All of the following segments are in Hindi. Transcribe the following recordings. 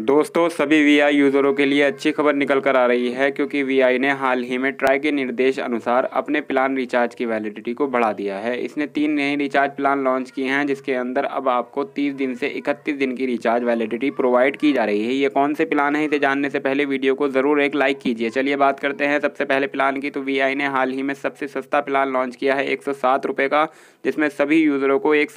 दोस्तों सभी वीआई यूज़रों के लिए अच्छी खबर निकल कर आ रही है क्योंकि वीआई ने हाल ही में ट्राई के निर्देश अनुसार अपने प्लान रिचार्ज की वैलिडिटी को बढ़ा दिया है इसने तीन नए रिचार्ज प्लान लॉन्च किए हैं जिसके अंदर अब आपको 30 दिन से 31 दिन की रिचार्ज वैलिडिटी प्रोवाइड की जा रही है ये कौन से प्लान है इसे जानने से पहले वीडियो को ज़रूर एक लाइक कीजिए चलिए बात करते हैं सबसे पहले प्लान की तो वी ने हाल ही में सबसे सस्ता प्लान लॉन्च किया है एक का जिसमें सभी यूज़रों को एक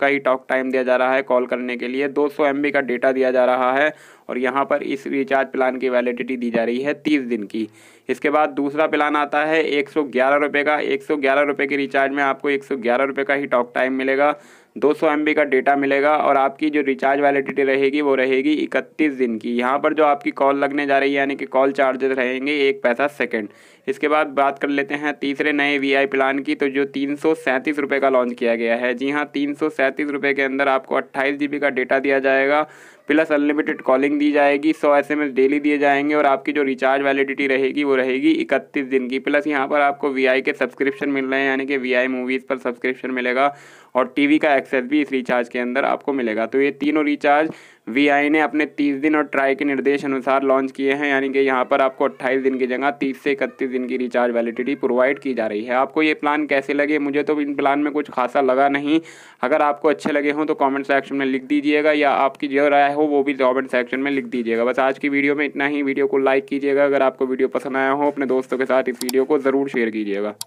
का ही टॉक टाइम दिया जा रहा है कॉल करने के लिए दो का डेटा दिया जा रहा है है और यहाँ पर इस रिचार्ज प्लान की वैलिडिटी दी जा रही है तीस दिन की इसके बाद दूसरा प्लान आता है एक सौ ग्यारह रुपये का एक सौ ग्यारह रुपये के रिचार्ज में आपको एक सौ ग्यारह रुपये का ही टॉक टाइम मिलेगा दो सौ का डेटा मिलेगा और आपकी जो रिचार्ज वैलिडिटी रहेगी वो रहेगी इकतीस दिन की यहाँ पर जो आपकी कॉल लगने जा रही है यानी कि कॉल चार्जेस रहेंगे एक पैसा सेकेंड इसके बाद बात कर लेते हैं तीसरे नए वी प्लान की तो जो तीन सौ का लॉन्च किया गया है जी हाँ तीन सौ के अंदर आपको अट्ठाईस जी का डेटा दिया जाएगा प्लस अनलिमिटेड कॉलिंग दी जाएगी सौ एस एम एस डेली दिए जाएंगे और आपकी जो रिचार्ज वैलिडिटी रहेगी वो रहेगी इकतीस दिन की प्लस यहाँ पर आपको वी के सब्सक्रिप्शन मिल रहे हैं यानी कि वी मूवीज़ पर सब्सक्रिप्शन मिलेगा और टी का एक्स एक्सेस भी इस रिचार्ज के अंदर आपको मिलेगा तो ये तीनों रिचार्ज वी ने अपने तीस दिन और ट्राई के निर्देश अनुसार लॉन्च किए हैं यानी कि यहाँ पर आपको अट्ठाईस दिन की जगह तीस से इकतीस दिन की रिचार्ज वैलिडिटी प्रोवाइड की जा रही है आपको ये प्लान कैसे लगे मुझे तो इन प्लान में कुछ खासा लगा नहीं अगर आपको अच्छे लगे हों तो कमेंट सेक्शन में लिख दीजिएगा या आपकी जो राय हो वो भी कॉमेंट सेक्शन में लिख दीजिएगा बस आज की वीडियो में इतना ही वीडियो को लाइक कीजिएगा अगर आपको वीडियो पसंद आया हो अपने दोस्तों के साथ इस वीडियो को ज़रूर शेयर कीजिएगा